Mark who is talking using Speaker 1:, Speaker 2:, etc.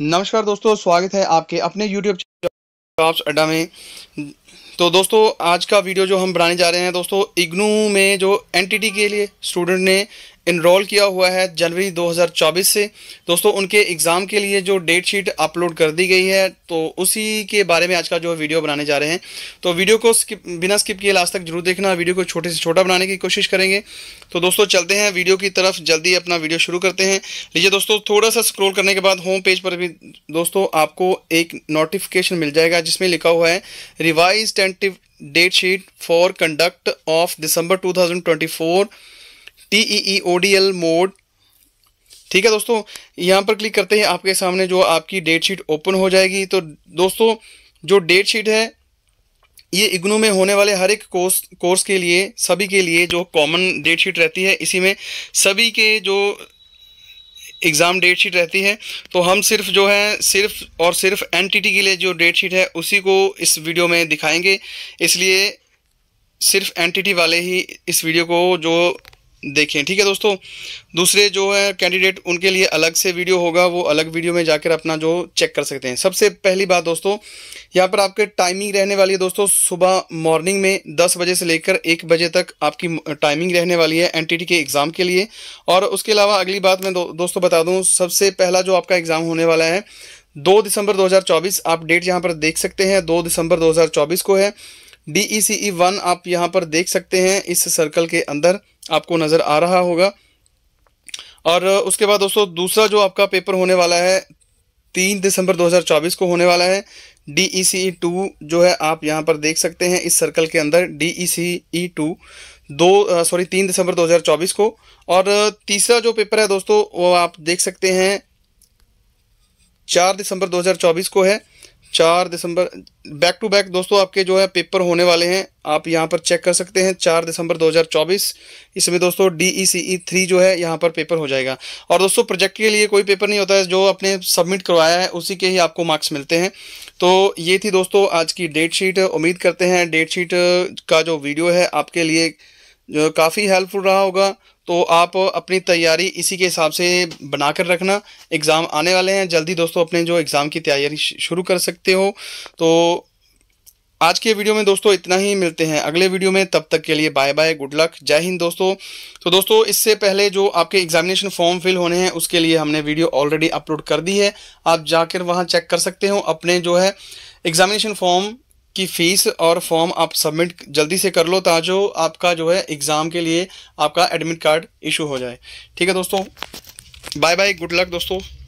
Speaker 1: नमस्कार दोस्तों स्वागत है आपके अपने यूट्यूब चैनल अड्डा में तो दोस्तों आज का वीडियो जो हम बनाने जा रहे हैं दोस्तों इग्नू में जो एनटीटी के लिए स्टूडेंट ने इनरोल किया हुआ है जनवरी 2024 से दोस्तों उनके एग्ज़ाम के लिए जो डेट शीट अपलोड कर दी गई है तो उसी के बारे में आज का जो वीडियो बनाने जा रहे हैं तो वीडियो को स्किप बिना स्किप किए लास्ट तक जरूर देखना वीडियो को छोटे से छोटा बनाने की कोशिश करेंगे तो दोस्तों चलते हैं वीडियो की तरफ जल्दी अपना वीडियो शुरू करते हैं लीजिए दोस्तों थोड़ा सा स्क्रोल करने के बाद होम पेज पर भी दोस्तों आपको एक नोटिफिकेशन मिल जाएगा जिसमें लिखा हुआ है revise and tentative date sheet for conduct of December 2024 ODL mode ठीक है दोस्तों यहां पर क्लिक करते हैं आपके सामने जो आपकी डेट शीट ओपन हो जाएगी तो दोस्तों जो डेट शीट है ये इग्नू में होने वाले हर एक कोर्स कोर्स के लिए सभी के लिए जो कॉमन डेट शीट रहती है इसी में सभी के जो एग्ज़ाम डेट शीट रहती है तो हम सिर्फ जो है सिर्फ और सिर्फ एन के लिए जो डेट शीट है उसी को इस वीडियो में दिखाएंगे इसलिए सिर्फ एन वाले ही इस वीडियो को जो देखें ठीक है दोस्तों दूसरे जो है कैंडिडेट उनके लिए अलग से वीडियो होगा वो अलग वीडियो में जाकर अपना जो चेक कर सकते हैं सबसे पहली बात दोस्तों यहाँ पर आपके टाइमिंग रहने वाली है दोस्तों सुबह मॉर्निंग में 10 बजे से लेकर 1 बजे तक आपकी टाइमिंग रहने वाली है एनटीटी के एग्ज़ाम के लिए और उसके अलावा अगली बात मैं दो, दोस्तों बता दूँ सबसे पहला जो आपका एग्ज़ाम होने वाला है दो दिसंबर दो आप डेट यहाँ पर देख सकते हैं दो दिसंबर दो को है D E C E one आप यहाँ पर देख सकते हैं इस सर्कल के अंदर आपको नज़र आ रहा होगा और उसके बाद दोस्तों दूसरा जो आपका पेपर होने वाला है तीन दिसंबर 2024 को होने वाला है D E C E to जो है आप यहाँ पर देख सकते हैं इस सर्कल के अंदर D E C E two दो सॉरी तीन दिसंबर 2024 को और तीसरा जो पेपर है दोस्तों वो आप देख सकते हैं चार दिसंबर 2024 को है चार दिसंबर बैक टू बैक दोस्तों आपके जो है पेपर होने वाले हैं आप यहाँ पर चेक कर सकते हैं चार दिसंबर 2024 इसमें दोस्तों डी ई सी ई थ्री जो है यहाँ पर पेपर हो जाएगा और दोस्तों प्रोजेक्ट के लिए कोई पेपर नहीं होता है जो आपने सबमिट करवाया है उसी के ही आपको मार्क्स मिलते हैं तो ये थी दोस्तों आज की डेट शीट उम्मीद करते हैं डेट शीट का जो वीडियो है आपके लिए काफ़ी हेल्पफुल रहा होगा तो आप अपनी तैयारी इसी के हिसाब से बना कर रखना एग्ज़ाम आने वाले हैं जल्दी दोस्तों अपने जो एग्ज़ाम की तैयारी शुरू कर सकते हो तो आज के वीडियो में दोस्तों इतना ही मिलते हैं अगले वीडियो में तब तक के लिए बाय बाय गुड लक जय हिंद दोस्तों तो दोस्तों इससे पहले जो आपके एग्जामिनेशन फॉर्म फिल होने हैं उसके लिए हमने वीडियो ऑलरेडी अपलोड कर दी है आप जाकर वहां चेक कर सकते हो अपने जो है एग्जामिनेशन फॉर्म की फ़ीस और फॉर्म आप सबमिट जल्दी से कर लो ताजो आपका जो है एग्ज़ाम के लिए आपका एडमिट कार्ड इशू हो जाए ठीक है दोस्तों बाय बाय गुड लक दोस्तों